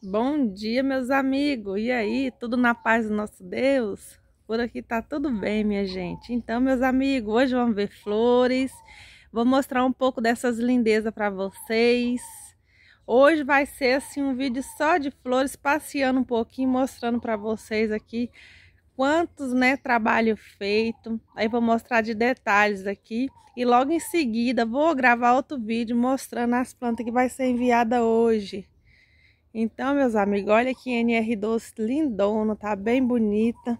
Bom dia, meus amigos. E aí, tudo na paz do nosso Deus? Por aqui tá tudo bem, minha gente. Então, meus amigos, hoje vamos ver flores. Vou mostrar um pouco dessas lindezas para vocês. Hoje vai ser assim um vídeo só de flores, passeando um pouquinho, mostrando para vocês aqui quantos, né, trabalho feito. Aí vou mostrar de detalhes aqui e logo em seguida vou gravar outro vídeo mostrando as plantas que vai ser enviada hoje. Então, meus amigos, olha que NR12 lindona, tá bem bonita.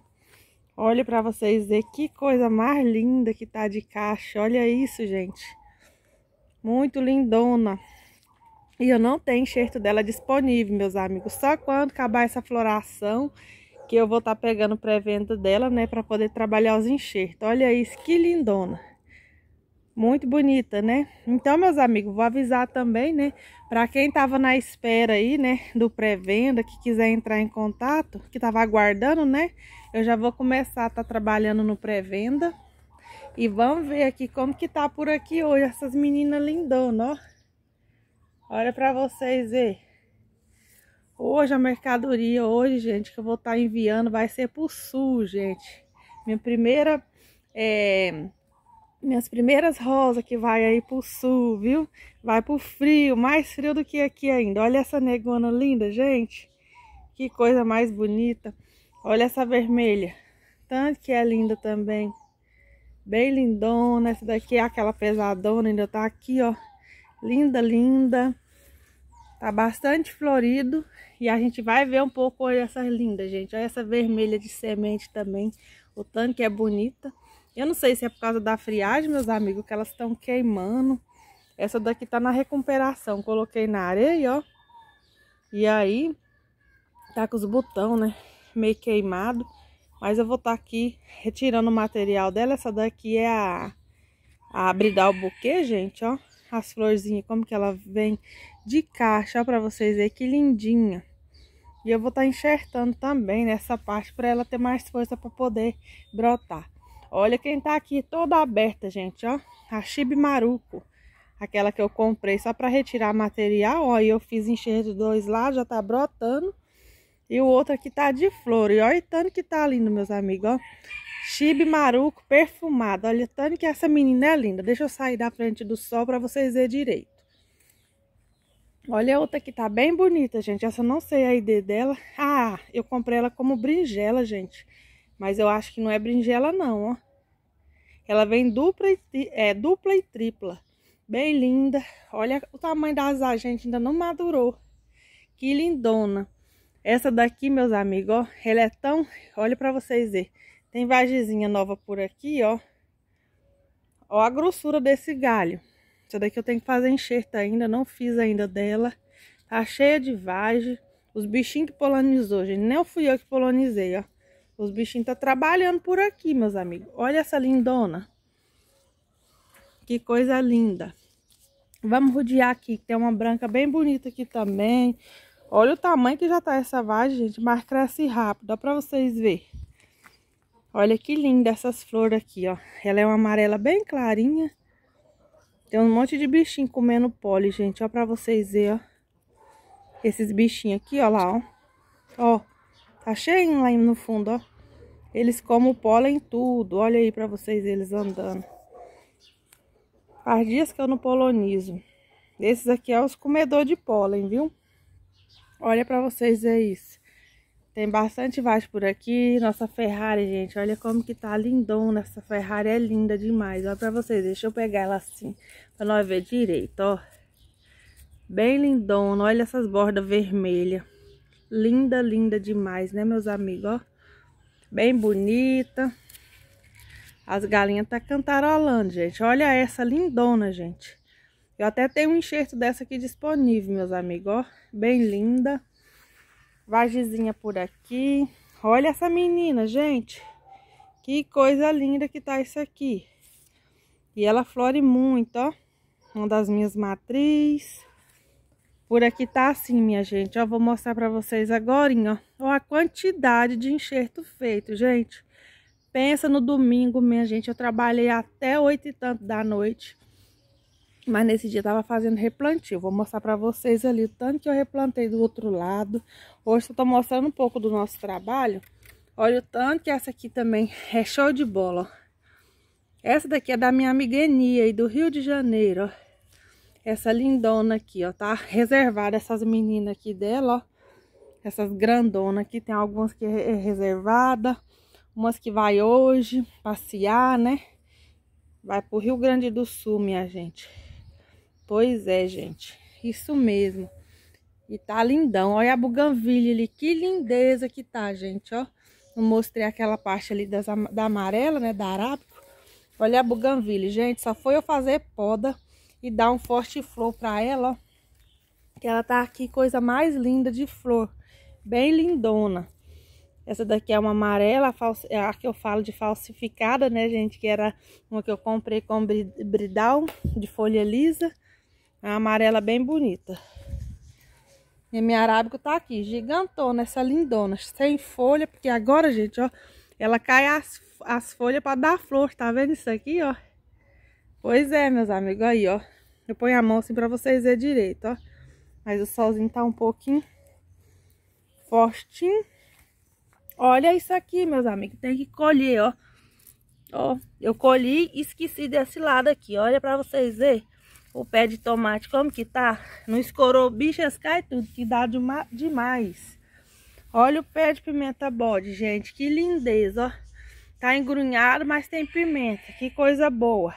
Olha para vocês ver que coisa mais linda que tá de caixa. Olha isso, gente. Muito lindona. E eu não tenho enxerto dela disponível, meus amigos. Só quando acabar essa floração que eu vou estar tá pegando pré-venda dela, né? para poder trabalhar os enxertos. Olha isso, que lindona. Muito bonita, né? Então, meus amigos, vou avisar também, né? Para quem tava na espera aí, né? Do pré-venda, que quiser entrar em contato, que tava aguardando, né? Eu já vou começar a tá trabalhando no pré-venda. E vamos ver aqui como que tá por aqui hoje essas meninas lindonas, ó. Olha para vocês ver. Hoje a mercadoria, hoje, gente, que eu vou estar tá enviando vai ser pro sul, gente. Minha primeira é, minhas primeiras rosas que vai aí pro sul, viu? Vai pro frio, mais frio do que aqui ainda. Olha essa negona linda, gente. Que coisa mais bonita. Olha essa vermelha. Tanto que é linda também. Bem lindona. Essa daqui é aquela pesadona, ainda tá aqui, ó. Linda, linda. Tá bastante florido. E a gente vai ver um pouco, olha essa linda, gente. Olha essa vermelha de semente também. O tanto que é bonita. Eu não sei se é por causa da friagem, meus amigos, que elas estão queimando. Essa daqui tá na recuperação. Coloquei na areia, ó. E aí, tá com os botão, né? Meio queimado. Mas eu vou estar tá aqui retirando o material dela. Essa daqui é a, a bridal buquê, gente, ó. As florzinhas, como que ela vem de caixa, ó, pra vocês verem. Que lindinha. E eu vou estar tá enxertando também nessa parte pra ela ter mais força pra poder brotar. Olha quem tá aqui toda aberta, gente, ó. A chib maruco. Aquela que eu comprei só para retirar material, ó. E eu fiz encher de dois lá, já tá brotando. E o outro aqui tá de flor. E olha o tanto que tá lindo, meus amigos, ó. chib maruco perfumado. Olha o tanto que essa menina é linda. Deixa eu sair da frente do sol para vocês verem direito. Olha a outra que tá bem bonita, gente. Essa eu não sei a ID dela. Ah, eu comprei ela como brinjela, gente. Mas eu acho que não é brinjela não, ó. Ela vem dupla e, é, dupla e tripla. Bem linda. Olha o tamanho das a gente ainda não madurou. Que lindona. Essa daqui, meus amigos, ó. Ela é tão... Olha pra vocês verem. Tem vagizinha nova por aqui, ó. Ó a grossura desse galho. Essa daqui eu tenho que fazer enxerta ainda, não fiz ainda dela. Tá cheia de vagem. Os bichinhos que polonizou, gente. Nem fui eu que polonizei, ó. Os bichinhos tá trabalhando por aqui, meus amigos. Olha essa lindona. Que coisa linda. Vamos rodear aqui, que tem uma branca bem bonita aqui também. Olha o tamanho que já tá essa vagem, gente, mas cresce rápido, Dá pra vocês verem. Olha que linda essas flores aqui, ó. Ela é uma amarela bem clarinha. Tem um monte de bichinho comendo pole, gente, ó pra vocês verem, ó. Esses bichinhos aqui, ó lá, ó. Ó achei cheio lá no fundo, ó. Eles comem o pólen tudo. Olha aí pra vocês eles andando. Faz dias que eu não polonizo. Esses aqui é os comedor de pólen, viu? Olha pra vocês é isso. Tem bastante vagem por aqui. Nossa Ferrari, gente. Olha como que tá lindona. Essa Ferrari é linda demais. Olha pra vocês. Deixa eu pegar ela assim. Pra nós ver direito, ó. Bem lindona. Olha essas bordas vermelhas. Linda, linda demais, né, meus amigos, ó. Bem bonita. As galinhas tá cantarolando, gente. Olha essa lindona, gente. Eu até tenho um enxerto dessa aqui disponível, meus amigos, ó. Bem linda. Vagizinha por aqui. Olha essa menina, gente. Que coisa linda que tá isso aqui. E ela flore muito, ó. Uma das minhas matrizes. Por aqui tá assim, minha gente. Ó, vou mostrar para vocês agora, ó. a quantidade de enxerto feito, gente. Pensa no domingo, minha gente. Eu trabalhei até oito e tanto da noite. Mas nesse dia tava fazendo replantio. Vou mostrar para vocês ali o tanto que eu replantei do outro lado. Hoje eu tô mostrando um pouco do nosso trabalho. Olha o tanto que essa aqui também é show de bola, ó. Essa daqui é da minha amiga Enia, aí do Rio de Janeiro, ó essa lindona aqui, ó, tá reservada essas meninas aqui dela, ó. Essas grandonas aqui, tem algumas que é, é reservada, umas que vai hoje passear, né? Vai pro Rio Grande do Sul, minha gente. Pois é, gente, isso mesmo. E tá lindão, olha a buganville ali, que lindeza que tá, gente, ó. Eu mostrei aquela parte ali das, da amarela, né, da arábico. Olha a buganville, gente, só foi eu fazer poda e dar um forte flor para ela, ó. Que ela tá aqui coisa mais linda de flor, bem lindona. Essa daqui é uma amarela, é a, que eu falo de falsificada, né, gente? Que era uma que eu comprei com bridal, de folha lisa. a amarela bem bonita. E a minha arábica tá aqui, gigantona, essa lindona. Sem folha, porque agora, gente, ó, ela cai as, as folhas para dar flor, tá vendo isso aqui, ó? Pois é, meus amigos, aí, ó. Eu ponho a mão assim pra vocês verem direito, ó. Mas o solzinho tá um pouquinho fortinho. Olha isso aqui, meus amigos. Tem que colher, ó. Ó, eu colhi e esqueci desse lado aqui. Olha pra vocês verem o pé de tomate como que tá. Não escorou bichas, cai tudo, que dá de demais. Olha o pé de pimenta bode, gente. Que lindeza, ó. Tá engrunhado, mas tem pimenta. Que coisa boa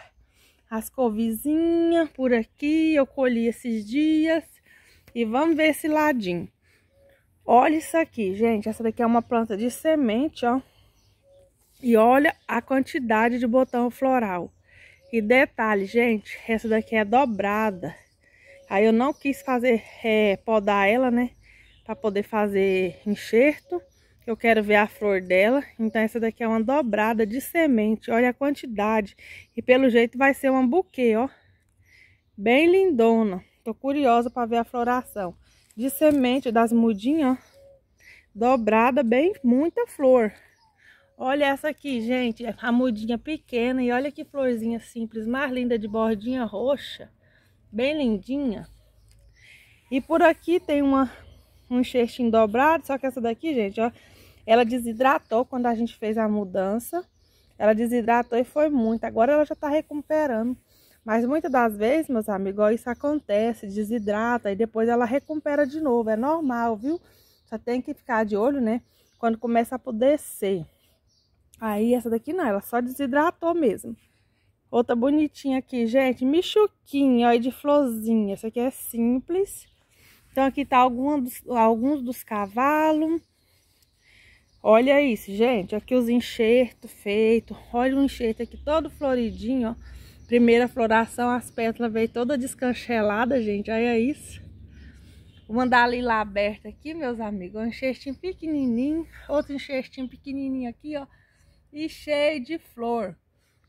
as couvezinhas por aqui, eu colhi esses dias. E vamos ver esse ladinho. Olha isso aqui, gente. Essa daqui é uma planta de semente, ó. E olha a quantidade de botão floral. E detalhe, gente, essa daqui é dobrada. Aí eu não quis fazer, é, podar ela, né? Pra poder fazer enxerto eu quero ver a flor dela. Então essa daqui é uma dobrada de semente, olha a quantidade. E pelo jeito vai ser um buquê, ó. Bem lindona. Tô curiosa para ver a floração. De semente das mudinhas, ó. Dobrada, bem muita flor. Olha essa aqui, gente, a mudinha pequena e olha que florzinha simples, mais linda de bordinha roxa, bem lindinha. E por aqui tem uma, um enxertinho dobrado, só que essa daqui, gente, ó, ela desidratou quando a gente fez a mudança. Ela desidratou e foi muito. Agora ela já está recuperando. Mas muitas das vezes, meus amigos, isso acontece, desidrata e depois ela recupera de novo. É normal, viu? Só tem que ficar de olho, né? Quando começa a apodrecer. Aí essa daqui não, ela só desidratou mesmo. Outra bonitinha aqui, gente, michuquinha, ó, de florzinha. Essa aqui é simples. Então aqui tá algum dos, alguns dos cavalos. Olha isso, gente. Aqui os enxertos feitos. Olha o enxerto aqui todo floridinho, ó. Primeira floração, as pétalas veio toda descanchelada, gente. Olha isso. O mandalila aberto aqui, meus amigos. Um enxertinho pequenininho. Outro enxertinho pequenininho aqui, ó. E cheio de flor.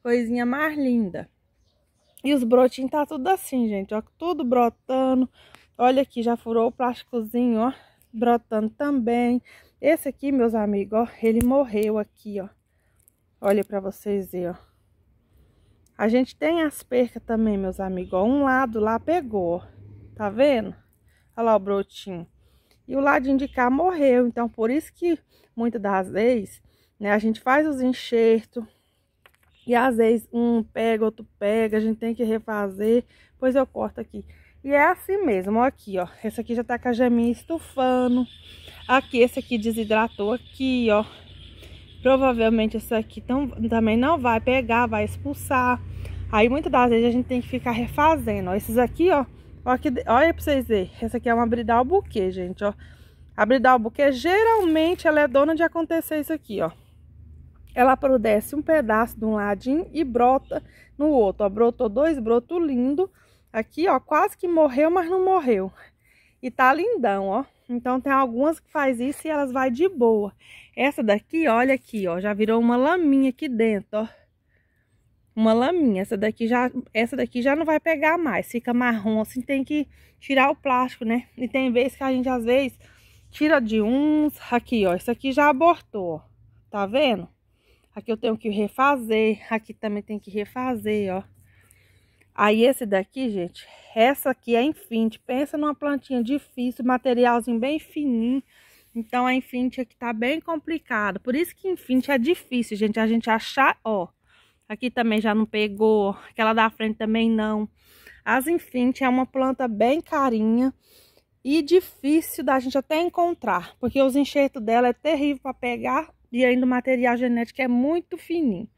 Coisinha mais linda. E os brotinhos tá tudo assim, gente, ó, tudo brotando. Olha aqui, já furou o plásticozinho, ó, brotando também. Esse aqui, meus amigos, ó, ele morreu aqui, ó. Olha pra vocês verem, ó. A gente tem as percas também, meus amigos, ó. Um lado lá pegou, ó. Tá vendo? Olha lá o brotinho. E o ladinho de cá morreu. Então, por isso que, muitas das vezes, né, a gente faz os enxertos. E às vezes um pega, outro pega, a gente tem que refazer. Pois eu corto aqui. E é assim mesmo, ó aqui, ó. esse aqui já tá com a geminha estufando. Aqui, esse aqui desidratou aqui, ó. Provavelmente esse aqui tão, também não vai pegar, vai expulsar. Aí muitas das vezes a gente tem que ficar refazendo, ó. Esses aqui, ó. ó aqui, olha pra vocês verem. Essa aqui é uma bridal buquê, gente, ó. A bridal buquê, geralmente, ela é dona de acontecer isso aqui, ó. Ela produce um pedaço de um ladinho e brota no outro, ó. Brotou dois brotos lindo. Aqui, ó, quase que morreu, mas não morreu. E tá lindão, ó. Então tem algumas que faz isso e elas vai de boa. Essa daqui, olha aqui, ó, já virou uma laminha aqui dentro, ó. Uma laminha, essa daqui já, essa daqui já não vai pegar mais, fica marrom, assim tem que tirar o plástico, né? E tem vezes que a gente às vezes tira de uns, aqui, ó, isso aqui já abortou, ó. Tá vendo? Aqui eu tenho que refazer, aqui também tem que refazer, ó. Aí esse daqui, gente, essa aqui é infinte. Pensa numa plantinha difícil, materialzinho bem fininho. Então a infinte aqui tá bem complicado. Por isso que infinte é difícil, gente, a gente achar, ó. Aqui também já não pegou, aquela da frente também não. As infinte é uma planta bem carinha e difícil da gente até encontrar, porque os enxertos dela é terrível para pegar e ainda o material genético é muito fininho.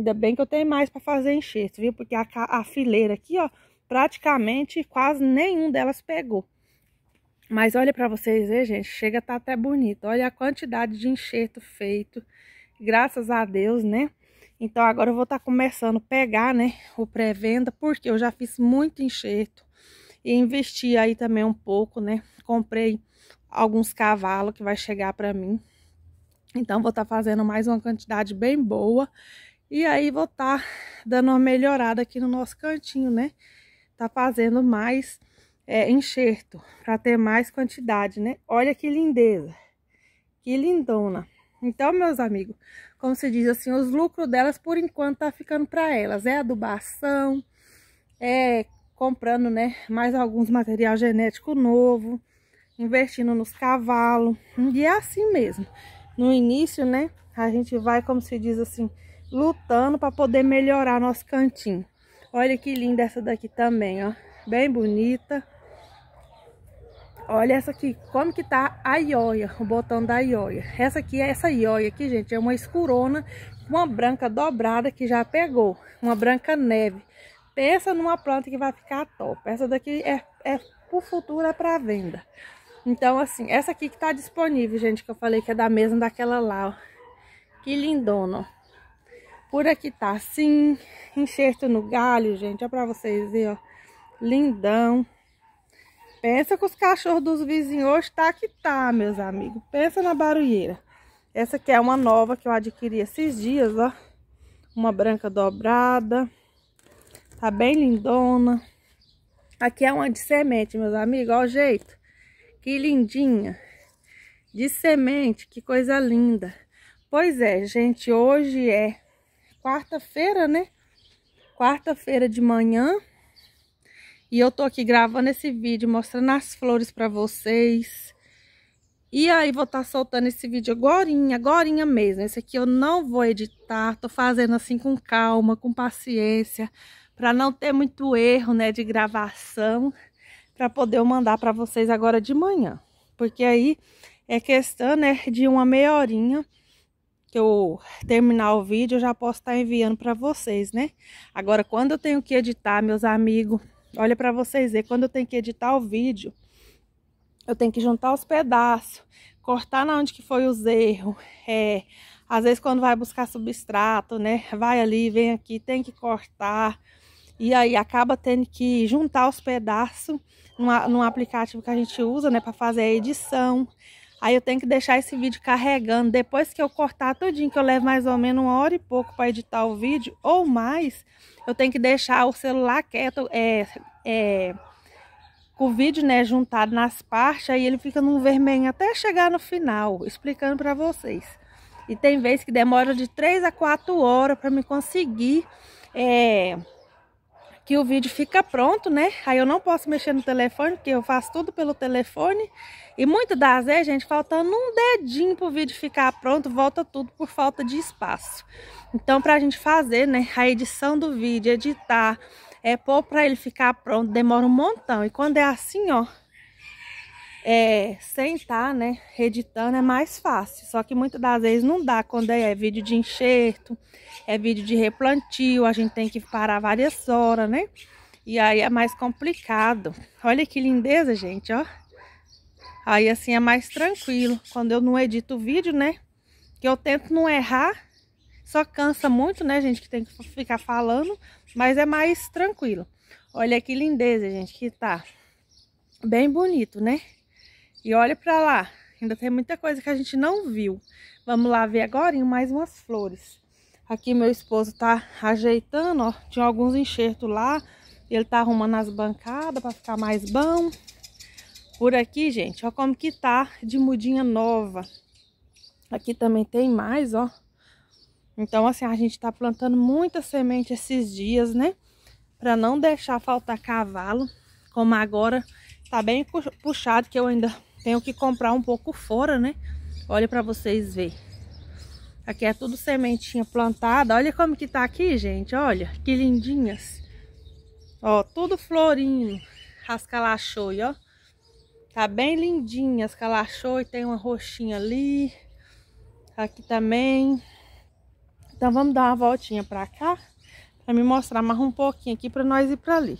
Ainda bem que eu tenho mais para fazer enxerto, viu? Porque a, a fileira aqui, ó, praticamente quase nenhum delas pegou. Mas olha para vocês verem, gente, chega a tá até bonito. Olha a quantidade de enxerto feito, graças a Deus, né? Então agora eu vou estar tá começando a pegar, né, o pré-venda, porque eu já fiz muito enxerto e investi aí também um pouco, né? Comprei alguns cavalos que vai chegar para mim. Então vou estar tá fazendo mais uma quantidade bem boa e aí vou estar tá dando uma melhorada aqui no nosso cantinho, né? Tá fazendo mais é, enxerto, para ter mais quantidade, né? Olha que lindeza, que lindona. Então, meus amigos, como se diz assim, os lucros delas por enquanto tá ficando para elas. É adubação, é comprando, né, mais alguns material genético novo, investindo nos cavalos. E é assim mesmo. No início, né, a gente vai, como se diz assim, lutando para poder melhorar nosso cantinho. Olha que linda essa daqui também, ó. Bem bonita. Olha essa aqui, como que tá a ioia, o botão da ioia. Essa aqui, é essa ioia aqui, gente, é uma escurona, uma branca dobrada que já pegou. Uma branca neve. Pensa numa planta que vai ficar top. Essa daqui é, é o futuro, é para venda. Então, assim, essa aqui que tá disponível, gente, que eu falei que é da mesma daquela lá, ó. Que lindona, ó. Por aqui tá assim, enxerto no galho, gente, ó pra vocês verem, ó, lindão. Pensa que os cachorros dos vizinhos hoje tá que tá, meus amigos. Pensa na barulheira. Essa aqui é uma nova que eu adquiri esses dias, ó. Uma branca dobrada. Tá bem lindona. Aqui é uma de semente, meus amigos. Ó o jeito. Que lindinha. De semente, que coisa linda. Pois é, gente, hoje é quarta-feira, né? Quarta-feira de manhã. E eu tô aqui gravando esse vídeo, mostrando as flores pra vocês. E aí vou estar tá soltando esse vídeo agorinha, agorinha mesmo. Esse aqui eu não vou editar, tô fazendo assim com calma, com paciência, pra não ter muito erro, né, de gravação, pra poder eu mandar pra vocês agora de manhã. Porque aí é questão, né, de uma meia horinha que eu terminar o vídeo, eu já posso estar enviando para vocês, né? Agora, quando eu tenho que editar, meus amigos, olha para vocês ver quando eu tenho que editar o vídeo, eu tenho que juntar os pedaços, cortar na onde que foi os erros, é, às vezes quando vai buscar substrato, né, vai ali, vem aqui, tem que cortar, e aí acaba tendo que juntar os pedaços num, num aplicativo que a gente usa, né, para fazer a edição, Aí eu tenho que deixar esse vídeo carregando. Depois que eu cortar tudinho, que eu levo mais ou menos uma hora e pouco para editar o vídeo, ou mais, eu tenho que deixar o celular quieto, é, é, com o vídeo né, juntado nas partes, aí ele fica num vermelho até chegar no final, explicando para vocês. E tem vezes que demora de 3 a 4 horas para me conseguir... É, que o vídeo fica pronto, né? Aí eu não posso mexer no telefone, porque eu faço tudo pelo telefone. E muitas das vezes, gente, faltando um dedinho pro vídeo ficar pronto, volta tudo por falta de espaço. Então, pra gente fazer, né, a edição do vídeo, editar, é pôr pra ele ficar pronto, demora um montão. E quando é assim, ó, é, sem estar, né, editando é mais fácil. Só que muitas das vezes não dá, quando é, é vídeo de enxerto, é vídeo de replantio, a gente tem que parar várias horas, né? E aí é mais complicado. Olha que lindeza, gente, ó. Aí assim é mais tranquilo. Quando eu não edito o vídeo, né, que eu tento não errar, só cansa muito, né, gente, que tem que ficar falando, mas é mais tranquilo. Olha que lindeza, gente, que tá bem bonito, né? E olha para lá, ainda tem muita coisa que a gente não viu. Vamos lá ver agora em mais umas flores. Aqui meu esposo tá ajeitando, ó, tinha alguns enxertos lá. Ele tá arrumando as bancadas para ficar mais bom. Por aqui, gente, ó como que tá de mudinha nova. Aqui também tem mais, ó. Então, assim, a gente tá plantando muita semente esses dias, né? Pra não deixar faltar cavalo. Como agora tá bem puxado, que eu ainda tenho que comprar um pouco fora, né? Olha para vocês verem. Aqui é tudo sementinha plantada. Olha como que tá aqui, gente. Olha, que lindinhas. Ó, tudo florindo. As calachoi, ó. Tá bem lindinha as calachoi. Tem uma roxinha ali. Aqui também. Então vamos dar uma voltinha pra cá. Pra me mostrar mais um pouquinho aqui pra nós ir pra ali.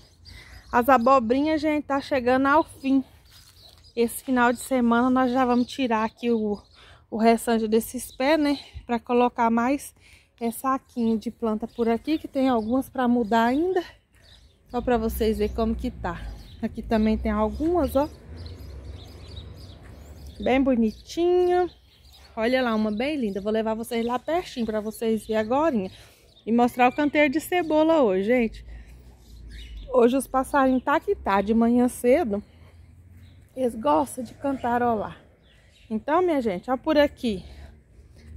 As abobrinhas, gente, tá chegando ao fim. Esse final de semana nós já vamos tirar aqui o, o restante desses pés, né? Para colocar mais essa saquinho de planta por aqui, que tem algumas para mudar ainda. Só para vocês verem como que tá. Aqui também tem algumas, ó. Bem bonitinha. Olha lá, uma bem linda. Vou levar vocês lá pertinho para vocês verem agora. E mostrar o canteiro de cebola hoje, gente. Hoje os passarinhos tá que tá. De manhã cedo, eles gostam de cantarolar. Então, minha gente, ó por aqui.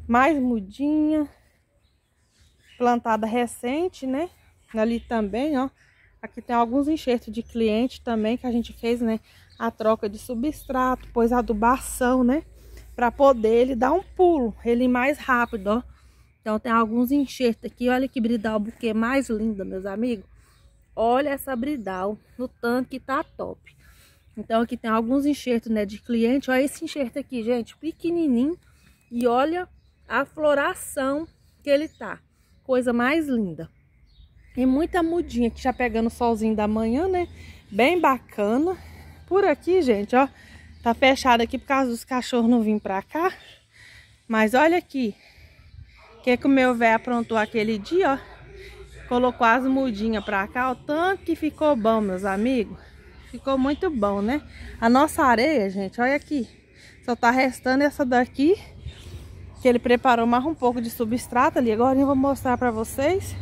Mais mudinha. Plantada recente, né? Ali também, ó. Aqui tem alguns enxertos de cliente também que a gente fez, né? A troca de substrato, pôs adubação, né? Pra poder ele dar um pulo, ele mais rápido, ó. Então tem alguns enxertos aqui. Olha que bridal buquê mais linda, meus amigos. Olha essa bridal, no tanque, tá top. Então aqui tem alguns enxertos né, de cliente. Olha esse enxerto aqui, gente, pequenininho. E olha a floração que ele tá. Coisa mais linda. E muita mudinha que já pegando o solzinho da manhã, né? Bem bacana. Por aqui, gente, ó. Tá fechado aqui por causa dos cachorros não virem pra cá. Mas olha aqui. O que, que o meu velho aprontou aquele dia, ó. Colocou as mudinhas pra cá. O tanto que ficou bom, meus amigos. Ficou muito bom, né? A nossa areia, gente, olha aqui. Só tá restando essa daqui. Que ele preparou mais um pouco de substrato ali. Agora eu vou mostrar pra vocês.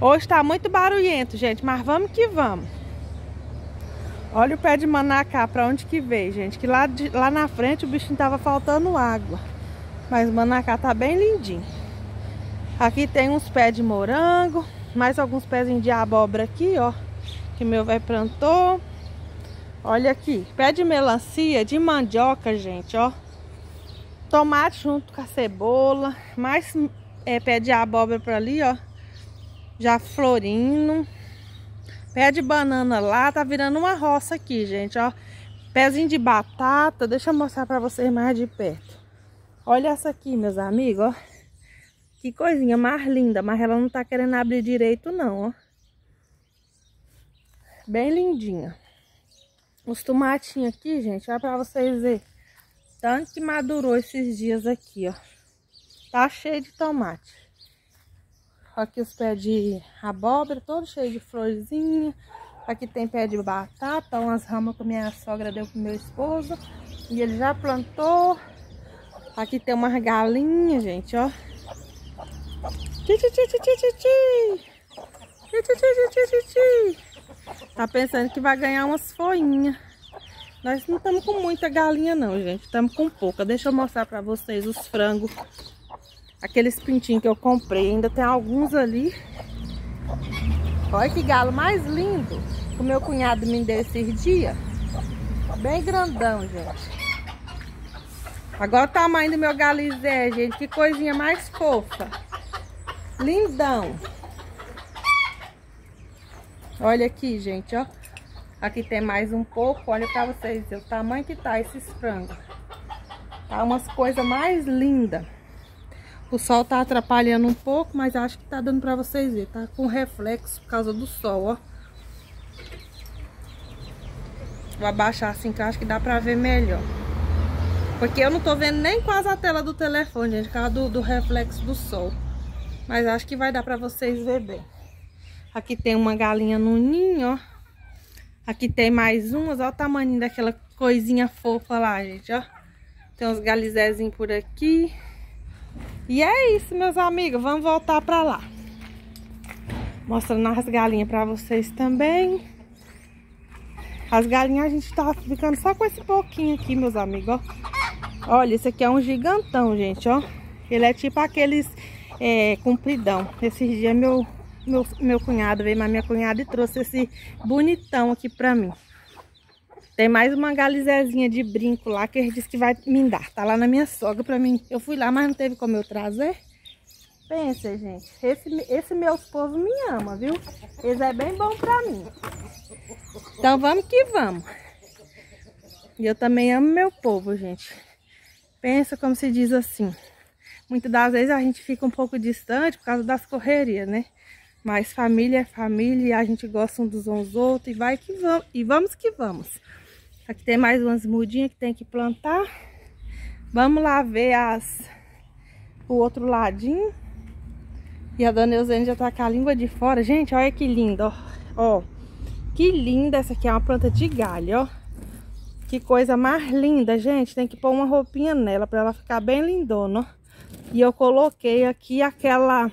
Hoje tá muito barulhento, gente. Mas vamos que vamos. Olha o pé de manacá pra onde que veio, gente. Que lá, de, lá na frente o bichinho tava faltando água. Mas o manacá tá bem lindinho. Aqui tem uns pés de morango. Mais alguns pezinhos de abóbora aqui, ó. Que meu vai plantou. Olha aqui, pé de melancia, de mandioca, gente, ó. Tomate junto com a cebola, mais é, pé de abóbora por ali, ó. Já florindo. Pé de banana lá, tá virando uma roça aqui, gente, ó. Pezinho de batata, deixa eu mostrar pra vocês mais de perto. Olha essa aqui, meus amigos, ó. Que coisinha mais linda, mas ela não tá querendo abrir direito não, ó. Bem lindinha. Os tomatinhos aqui, gente, olha pra vocês verem. Tanto que madurou esses dias aqui, ó. Tá cheio de tomate. Aqui os pés de abóbora, todo cheio de florzinha. Aqui tem pé de batata, umas ramas que minha sogra deu pro meu esposo. E ele já plantou. Aqui tem umas galinhas, gente, ó. Tchê, tchê, tchê, tchê, tchê, tchê. Tchê, tchê, Tá pensando que vai ganhar umas foinhas. Nós não estamos com muita galinha não, gente. Estamos com pouca. Deixa eu mostrar para vocês os frangos. Aqueles pintinhos que eu comprei. Ainda tem alguns ali. Olha que galo mais lindo. Que o meu cunhado me deu esses dias. Bem grandão, gente. Agora o tamanho do meu galizé, gente. Que coisinha mais fofa. Lindão. Olha aqui, gente, ó. Aqui tem mais um pouco, olha pra vocês o tamanho que tá esses frangos. Tá umas coisas mais lindas. O sol tá atrapalhando um pouco, mas acho que tá dando pra vocês ver. Tá com reflexo por causa do sol, ó. Vou abaixar assim que eu acho que dá pra ver melhor. Porque eu não tô vendo nem quase a tela do telefone, gente, por causa do, do reflexo do sol. Mas acho que vai dar pra vocês ver bem. Aqui tem uma galinha no ninho, ó. Aqui tem mais umas, ó o tamanho daquela coisinha fofa lá, gente, ó. Tem uns galizézinhos por aqui. E é isso, meus amigos. Vamos voltar pra lá. Mostrando as galinhas pra vocês também. As galinhas a gente tá ficando só com esse pouquinho aqui, meus amigos, ó. Olha, esse aqui é um gigantão, gente, ó. Ele é tipo aqueles é, compridão. Esses dias meu meu, meu cunhado veio, mas minha cunhada trouxe esse bonitão aqui pra mim. Tem mais uma galizézinha de brinco lá que ele disse que vai me dar. Tá lá na minha sogra pra mim. Eu fui lá, mas não teve como eu trazer. Pensa, gente. Esse, esse meu povo me ama, viu? Eles é bem bom pra mim. Então vamos que vamos. E eu também amo meu povo, gente. Pensa como se diz assim. Muitas das vezes a gente fica um pouco distante por causa das correrias, né? Mas família é família, a gente gosta um dos uns outros e vai que vamos, e vamos que vamos. Aqui tem mais umas mudinhas que tem que plantar. Vamos lá ver as o outro ladinho. E a dona Eusênia já tá com a língua de fora. Gente, olha que linda, ó. ó. Que linda essa aqui, é uma planta de galho, ó. Que coisa mais linda, gente. Tem que pôr uma roupinha nela pra ela ficar bem lindona, ó. E eu coloquei aqui aquela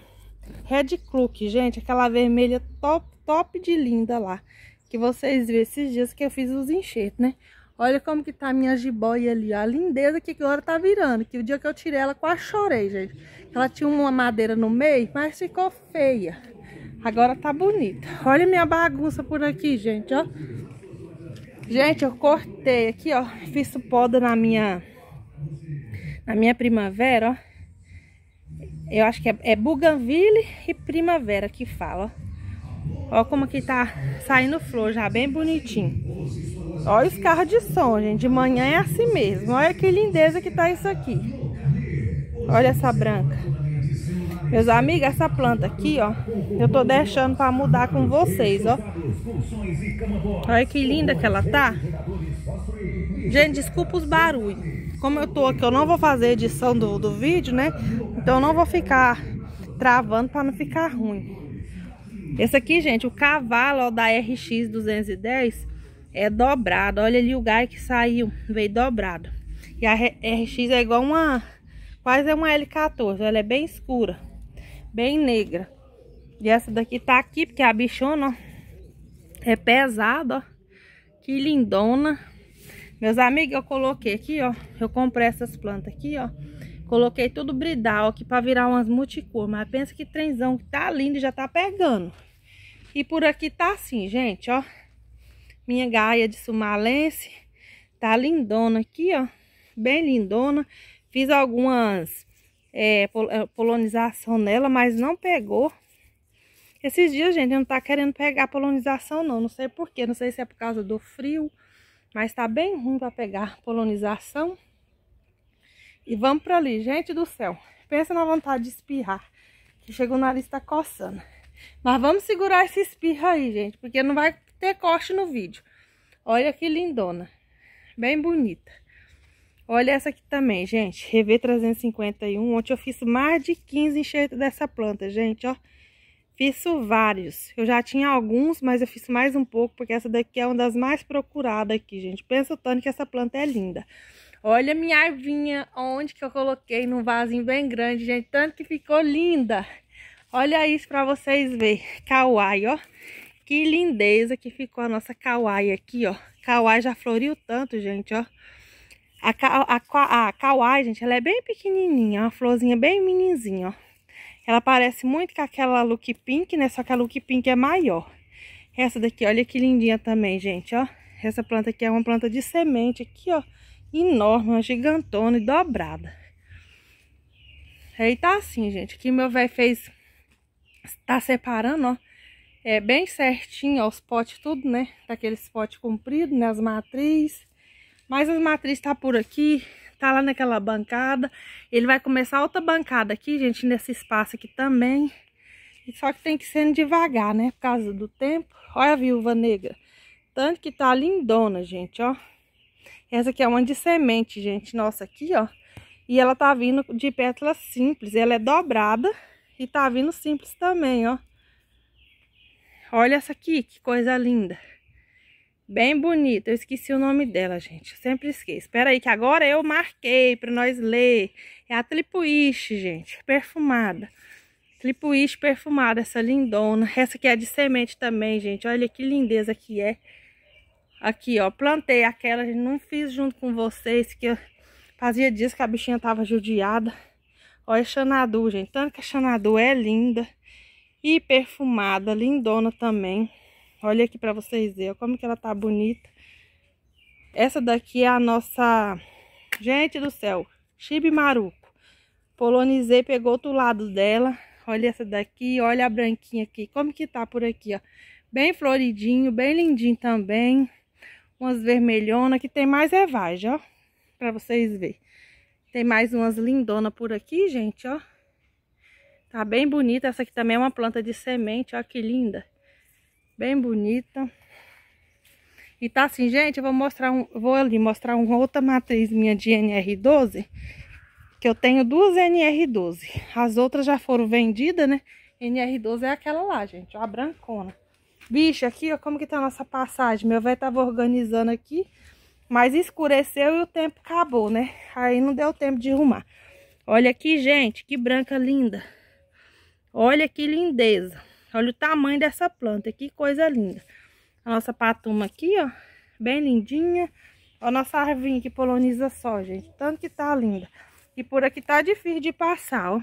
Red Cluck, gente, aquela vermelha top, top de linda lá. Que vocês viram esses dias que eu fiz os enxertos, né? Olha como que tá a minha jiboia ali, ó. A lindeza que agora tá virando. Que o dia que eu tirei ela, quase chorei, gente. Ela tinha uma madeira no meio, mas ficou feia. Agora tá bonita. Olha minha bagunça por aqui, gente, ó. Gente, eu cortei aqui, ó. Fiz poda na minha... Na minha primavera, ó. Eu acho que é, é Bougainville e Primavera que fala. Ó como que tá saindo flor já, bem bonitinho. Olha os carros de som, gente. De manhã é assim mesmo. Olha que lindeza que tá isso aqui. Olha essa branca. Meus amigos, essa planta aqui, ó, eu tô deixando pra mudar com vocês, ó. Olha que linda que ela tá. Gente, desculpa os barulhos. Como eu tô aqui, eu não vou fazer edição do, do vídeo, né? Então eu não vou ficar travando para não ficar ruim. Esse aqui, gente, o cavalo ó, da RX 210 é dobrado. Olha ali o galho que saiu, veio dobrado. E a RX é igual uma... Quase é uma L14, ela é bem escura, bem negra. E essa daqui tá aqui, porque a bichona, ó, é pesada, ó. Que lindona. Meus amigos, eu coloquei aqui, ó. Eu comprei essas plantas aqui, ó. Coloquei tudo bridal aqui pra virar umas multicor. Mas pensa que trenzão que tá lindo e já tá pegando. E por aqui tá assim, gente, ó. Minha gaia de sumalense. Tá lindona aqui, ó. Bem lindona. Fiz algumas é, é polonização nela, mas não pegou. Esses dias, gente, não tá querendo pegar polonização, não. Não sei porquê. Não sei se é por causa do frio mas tá bem ruim para pegar polonização. E vamos para ali, gente do céu. Pensa na vontade de espirrar, que chegou na lista tá coçando. Mas vamos segurar esse espirro aí, gente, porque não vai ter corte no vídeo. Olha que lindona, bem bonita. Olha essa aqui também, gente, Rever 351. Ontem eu fiz mais de 15 enxertos dessa planta, gente, ó. Fiz vários. Eu já tinha alguns, mas eu fiz mais um pouco, porque essa daqui é uma das mais procuradas aqui, gente. Pensa o tanto que essa planta é linda. Olha minha arvinha, onde que eu coloquei num vasinho bem grande, gente. Tanto que ficou linda. Olha isso para vocês verem. Kawaii, ó. Que lindeza que ficou a nossa kawaii aqui, ó. Kawaii já floriu tanto, gente, ó. A, a, a, a kawaii, gente, ela é bem pequenininha, uma florzinha bem minizinha, ó. Ela parece muito com aquela Look Pink, né? Só que a Look Pink é maior. Essa daqui, olha que lindinha também, gente, ó. Essa planta aqui é uma planta de semente aqui, ó. Enorme, uma gigantona e dobrada. Aí tá assim, gente. Que meu velho fez... Tá separando, ó. É bem certinho, ó, os potes tudo, né? Daqueles potes compridos, né? As matrizes. Mas as matrizes tá por aqui, tá lá naquela bancada. Ele vai começar outra bancada aqui, gente, nesse espaço aqui também. Só que tem que ser devagar, né? Por causa do tempo. Olha a viúva negra. Tanto que tá lindona, gente, ó. Essa aqui é uma de semente, gente. Nossa, aqui, ó. E ela tá vindo de pétalas simples. Ela é dobrada e tá vindo simples também, ó. Olha essa aqui, que coisa linda. Bem bonita. Eu esqueci o nome dela, gente. Eu sempre esqueço. Espera aí que agora eu marquei para nós ler. É a Tripuiche, gente. Perfumada. Tripuiche perfumada, essa lindona. Essa aqui é de semente também, gente. Olha que lindeza que é. Aqui, ó. Plantei aquela, gente. Não fiz junto com vocês, que eu... fazia dias que a bichinha tava judiada. Olha a Xanadu, gente. Tanto que a Xanadu é linda. E perfumada, lindona também. Olha aqui para vocês verem, como que ela tá bonita. Essa daqui é a nossa... Gente do céu, chibi maruco. Polonizei, pegou outro lado dela. Olha essa daqui, olha a branquinha aqui. Como que tá por aqui, ó. Bem floridinho, bem lindinho também. Umas vermelhonas, que tem mais revagem, ó. Pra vocês verem. Tem mais umas lindonas por aqui, gente, ó. Tá bem bonita. Essa aqui também é uma planta de semente, ó que linda. Bem bonita. E tá assim, gente, eu vou mostrar um, vou ali mostrar uma outra matriz minha de NR12, que eu tenho duas NR12. As outras já foram vendidas, né? NR12 é aquela lá, gente, ó, a brancona. Bicho, aqui, ó, como que tá a nossa passagem? Meu velho tava organizando aqui, mas escureceu e o tempo acabou, né? Aí não deu tempo de arrumar. Olha aqui, gente, que branca linda. Olha que lindeza. Olha o tamanho dessa planta, que coisa linda. A nossa patuma aqui, ó, bem lindinha. Olha a nossa arvinha que poloniza só, gente. Tanto que tá linda. E por aqui tá difícil de passar, ó.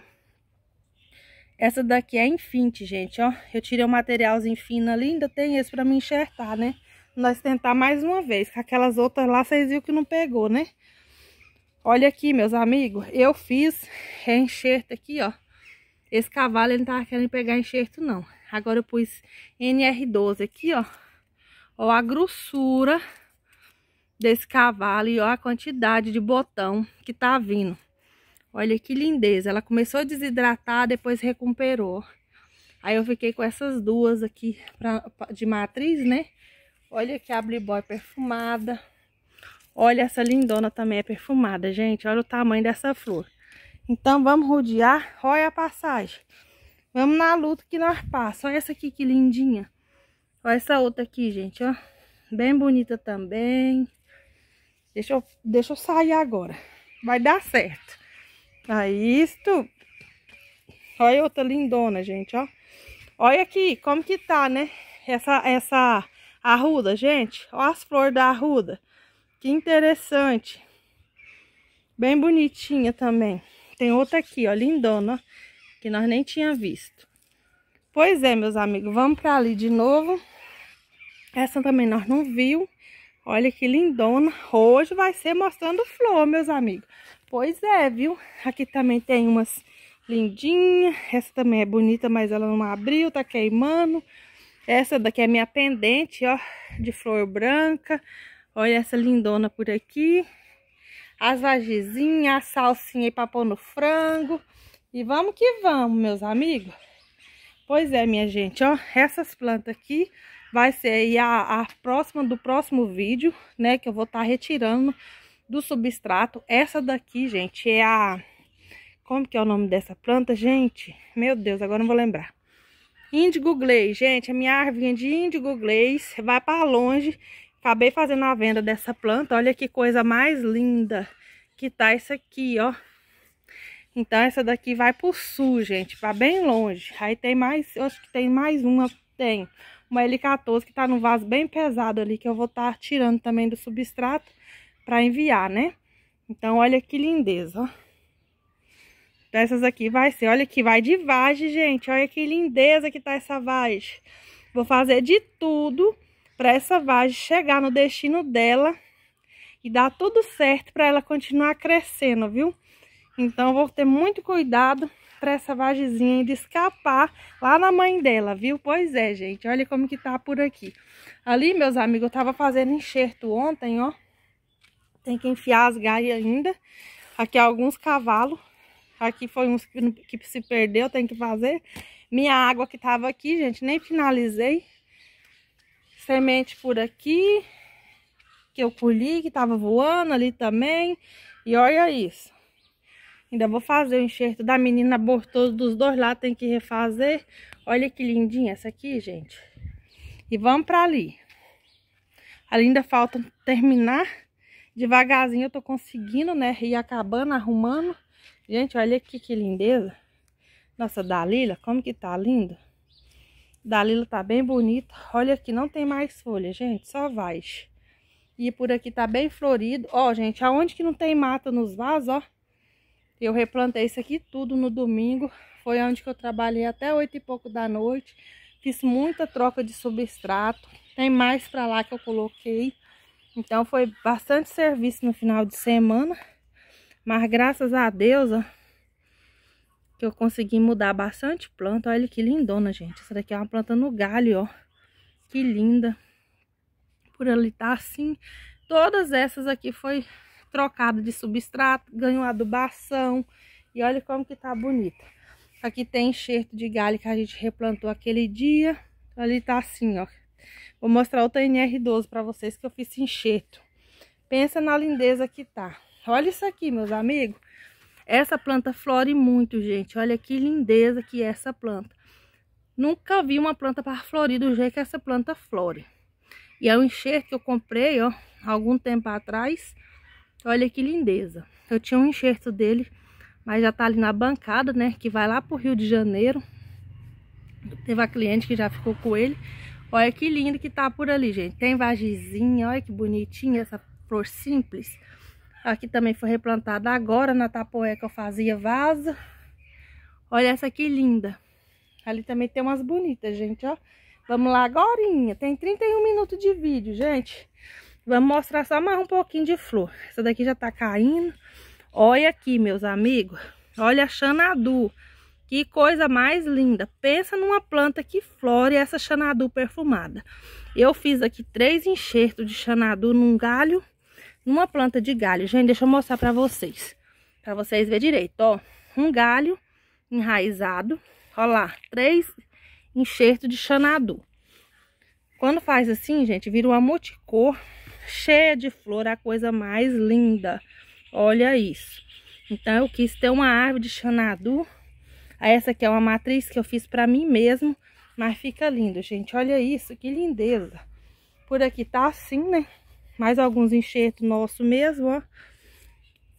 Essa daqui é infinte, gente, ó. Eu tirei o um materialzinho fino ali, ainda tem esse pra me enxertar, né? Nós tentar mais uma vez, com aquelas outras lá, vocês viram que não pegou, né? Olha aqui, meus amigos, eu fiz enxerto aqui, ó. Esse cavalo ele não tava querendo pegar enxerto, não. Agora eu pus NR12 aqui, ó. Ó a grossura desse cavalo e ó a quantidade de botão que tá vindo. Olha que lindeza. Ela começou a desidratar, depois recuperou. Aí eu fiquei com essas duas aqui pra, de matriz, né? Olha que a Bliboy perfumada. Olha essa lindona também é perfumada, gente. Olha o tamanho dessa flor. Então vamos rodear, olha a passagem. Vamos na luta que nós passamos. Olha essa aqui que lindinha. Olha essa outra aqui, gente, ó. Bem bonita também. Deixa eu, deixa eu sair agora. Vai dar certo. Aí, isto. Olha outra lindona, gente, ó. Olha aqui como que tá, né? Essa, essa arruda, gente. Olha as flores da arruda. Que interessante. Bem bonitinha também. Tem outra aqui, ó, lindona, que nós nem tinha visto. Pois é, meus amigos, vamos para ali de novo. Essa também nós não viu. Olha que lindona. Hoje vai ser mostrando flor, meus amigos. Pois é, viu? Aqui também tem umas lindinhas. Essa também é bonita, mas ela não abriu, tá queimando. Essa daqui é minha pendente, ó, de flor branca. Olha essa lindona por aqui as lajezinhas, a salsinha para pôr no frango. E vamos que vamos, meus amigos. Pois é, minha gente, ó, essas plantas aqui vai ser aí a, a próxima do próximo vídeo, né, que eu vou estar tá retirando do substrato. Essa daqui, gente, é a... Como que é o nome dessa planta, gente? Meu Deus, agora não vou lembrar. Índigo Glaze, gente, a minha árvore de Índigo Glaze vai para longe Acabei fazendo a venda dessa planta. Olha que coisa mais linda que tá isso aqui, ó. Então essa daqui vai pro sul, gente, pra bem longe. Aí tem mais, eu acho que tem mais uma, tem uma L14 que tá num vaso bem pesado ali, que eu vou estar tá tirando também do substrato pra enviar, né? Então olha que lindeza, ó. Então essas aqui vai ser, olha que vai de vagem, gente. Olha que lindeza que tá essa vagem. Vou fazer de tudo para essa vagem chegar no destino dela e dar tudo certo para ela continuar crescendo, viu? Então, vou ter muito cuidado para essa vagizinha ainda escapar lá na mãe dela, viu? Pois é, gente, olha como que tá por aqui. Ali, meus amigos, eu tava fazendo enxerto ontem, ó. Tem que enfiar as gaias ainda. Aqui alguns cavalos. Aqui foi uns que se perdeu, tem que fazer. Minha água que tava aqui, gente, nem finalizei. Semente por aqui. Que eu colhi, que tava voando ali também. E olha isso. Ainda vou fazer o enxerto da menina abortou dos dois lá tem que refazer. Olha que lindinha essa aqui, gente. E vamos para ali. Ali ainda falta terminar. Devagarzinho eu tô conseguindo, né? E acabando, arrumando. Gente, olha aqui que lindeza. Nossa, Dalila, como que tá lindo da lila tá bem bonita. Olha aqui, não tem mais folha, gente, só vai. E por aqui tá bem florido. Ó, gente, aonde que não tem mata nos vasos, ó. Eu replantei isso aqui tudo no domingo. Foi onde que eu trabalhei até oito e pouco da noite. Fiz muita troca de substrato. Tem mais pra lá que eu coloquei. Então foi bastante serviço no final de semana. Mas graças a Deus, ó eu consegui mudar bastante planta. Olha que lindona, gente. Essa daqui é uma planta no galho, ó. Que linda. Por ele tá assim. Todas essas aqui foi trocada de substrato, ganhou adubação. E olha como que tá bonita. Aqui tem enxerto de galho que a gente replantou aquele dia. Ali tá assim, ó. Vou mostrar outra NR12 para vocês que eu fiz enxerto. Pensa na lindeza que tá. Olha isso aqui, meus amigos. Essa planta flore muito, gente. Olha que lindeza que é essa planta. Nunca vi uma planta para florir do jeito que essa planta flore. E é um enxerto que eu comprei, ó, algum tempo atrás. Olha que lindeza. Eu tinha um enxerto dele, mas já tá ali na bancada, né? Que vai lá pro Rio de Janeiro. Teve a cliente que já ficou com ele. Olha que lindo que tá por ali, gente. Tem vagizinha, olha que bonitinha essa flor simples. Aqui também foi replantada agora, na tapoé que eu fazia vaso. Olha essa aqui linda. Ali também tem umas bonitas, gente, ó. Vamos lá agora, Tem 31 minutos de vídeo, gente. Vamos mostrar só mais um pouquinho de flor. Essa daqui já tá caindo. Olha aqui, meus amigos. Olha a Xanadu. Que coisa mais linda. Pensa numa planta que flore essa Xanadu perfumada. Eu fiz aqui três enxertos de Xanadu num galho uma planta de galho. Gente, deixa eu mostrar pra vocês. Pra vocês verem direito, ó. Um galho enraizado. Ó lá, três enxertos de xanadu. Quando faz assim, gente, vira uma multicor cheia de flor, a coisa mais linda. Olha isso. Então, eu quis ter uma árvore de xanadu. Essa aqui é uma matriz que eu fiz pra mim mesmo. Mas fica lindo, gente. Olha isso, que lindeza. Por aqui tá assim, né? Mais alguns enxertos nosso mesmo, ó.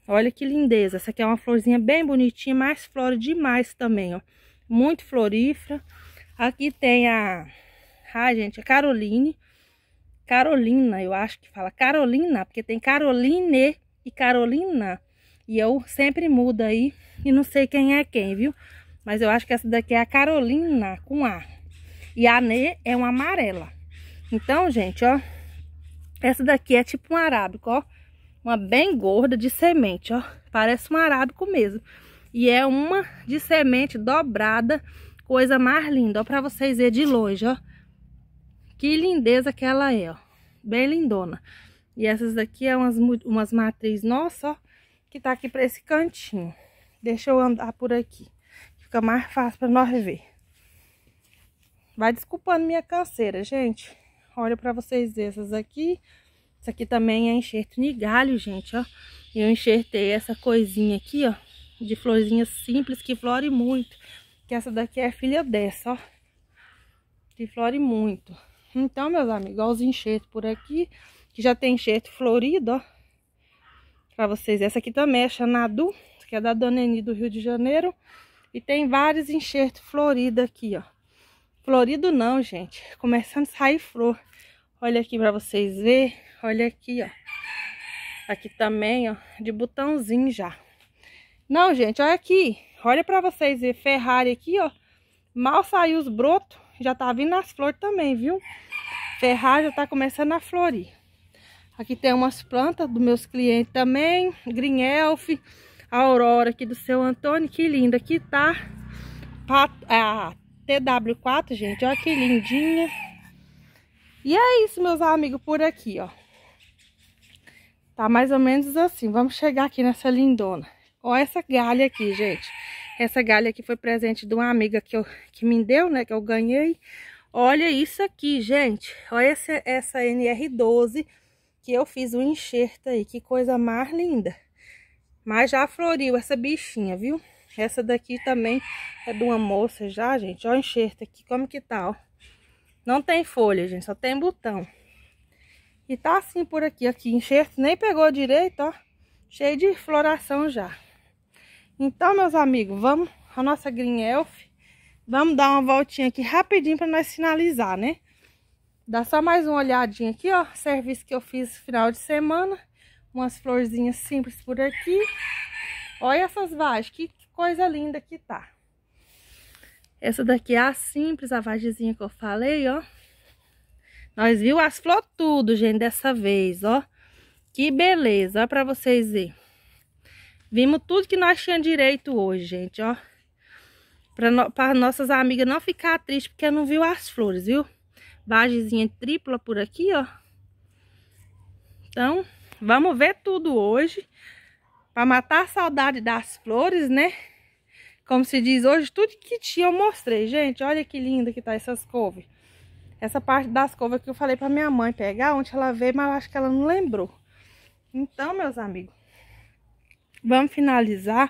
Olha que lindeza. Essa aqui é uma florzinha bem bonitinha, mas flora demais também, ó. Muito florífera. Aqui tem a... Ah, gente, a Caroline. Carolina, eu acho que fala Carolina, porque tem Caroline e Carolina. E eu sempre mudo aí e não sei quem é quem, viu? Mas eu acho que essa daqui é a Carolina com A. E a ne é uma amarela. Então, gente, ó, essa daqui é tipo um arábico, ó. Uma bem gorda de semente, ó. Parece um arábico mesmo. E é uma de semente dobrada, coisa mais linda, ó, pra vocês verem de longe, ó. Que lindeza que ela é, ó. Bem lindona. E essas daqui é umas, umas matriz nossa, ó, que tá aqui pra esse cantinho. Deixa eu andar por aqui. Fica mais fácil pra nós ver. Vai desculpando minha canseira, gente. Olha para vocês essas aqui. Isso aqui também é enxerto de galho, gente, ó. Eu enxertei essa coisinha aqui, ó, de florzinha simples que flore muito. Que essa daqui é filha dessa, ó. Que flore muito. Então, meus amigos, ó, os enxertos por aqui, que já tem enxerto florido, ó. Pra vocês, essa aqui também é chanadu, que é da Dona Eni do Rio de Janeiro. E tem vários enxertos floridos aqui, ó. Florido não, gente. Começando a sair flor. Olha aqui pra vocês verem. Olha aqui, ó. Aqui também, ó. De botãozinho já. Não, gente, olha aqui. Olha pra vocês verem. Ferrari aqui, ó. Mal saiu os brotos. Já tá vindo as flores também, viu? Ferrari já tá começando a florir. Aqui tem umas plantas dos meus clientes também. Green Elf. Aurora aqui do seu Antônio. Que linda. Aqui tá... Pat... Ah, TW4, gente. Olha que lindinha. E é isso, meus amigos, por aqui, ó. Tá mais ou menos assim. Vamos chegar aqui nessa lindona. Olha essa galha aqui, gente. Essa galha aqui foi presente de uma amiga que, eu, que me deu, né? Que eu ganhei. Olha isso aqui, gente. Olha essa, essa NR12 que eu fiz o um enxerto aí. Que coisa mais linda. Mas já floriu essa bichinha, viu? Essa daqui também é de uma moça já, gente. Ó o enxerto aqui, como que tá, ó. Não tem folha, gente, só tem botão. E tá assim por aqui, aqui. Enxerto nem pegou direito, ó. Cheio de floração já. Então, meus amigos, vamos a nossa Green Elf. Vamos dar uma voltinha aqui rapidinho para nós finalizar, né? Dá só mais uma olhadinha aqui, ó. Serviço que eu fiz final de semana. Umas florzinhas simples por aqui. Olha essas vagens, que coisa linda que tá. Essa daqui é a simples, a vagezinha que eu falei, ó. Nós viu as flores tudo, gente, dessa vez, ó. Que beleza, ó, pra vocês verem. Vimos tudo que nós tínhamos direito hoje, gente, ó. Pra, no, pra nossas amigas não ficar triste porque não viu as flores, viu? Vagezinha tripla por aqui, ó. Então, vamos ver tudo hoje. Para matar a saudade das flores, né? Como se diz hoje, tudo que tinha eu mostrei. Gente, olha que linda que tá essas couves. Essa parte das couves que eu falei para minha mãe pegar, onde ela veio, mas eu acho que ela não lembrou. Então, meus amigos, vamos finalizar.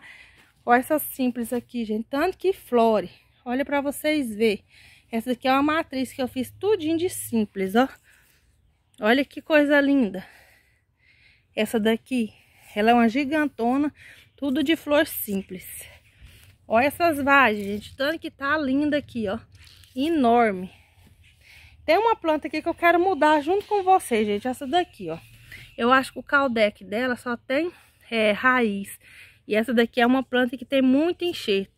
Olha essa simples aqui, gente. Tanto que flore. Olha para vocês verem. Essa aqui é uma matriz que eu fiz tudinho de simples, ó. Olha que coisa linda. Essa daqui ela é uma gigantona, tudo de flor simples. Olha essas vagens, gente. Tanto que tá linda aqui, ó. Enorme. Tem uma planta aqui que eu quero mudar junto com vocês, gente. Essa daqui, ó. Eu acho que o caldeque dela só tem é, raiz. E essa daqui é uma planta que tem muito enxerto.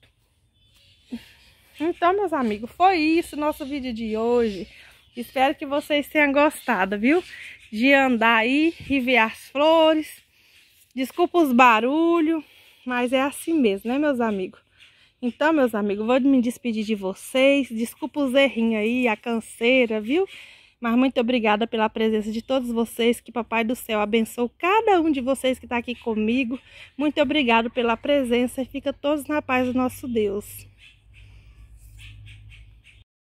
Então, meus amigos, foi isso nosso vídeo de hoje. Espero que vocês tenham gostado, viu? De andar aí e ver as flores. Desculpa os barulhos, mas é assim mesmo, né, meus amigos? Então, meus amigos, vou me despedir de vocês. Desculpa os errinhos aí, a canseira, viu? Mas muito obrigada pela presença de todos vocês. Que Papai do Céu abençoe cada um de vocês que está aqui comigo. Muito obrigado pela presença e fica todos na paz do nosso Deus.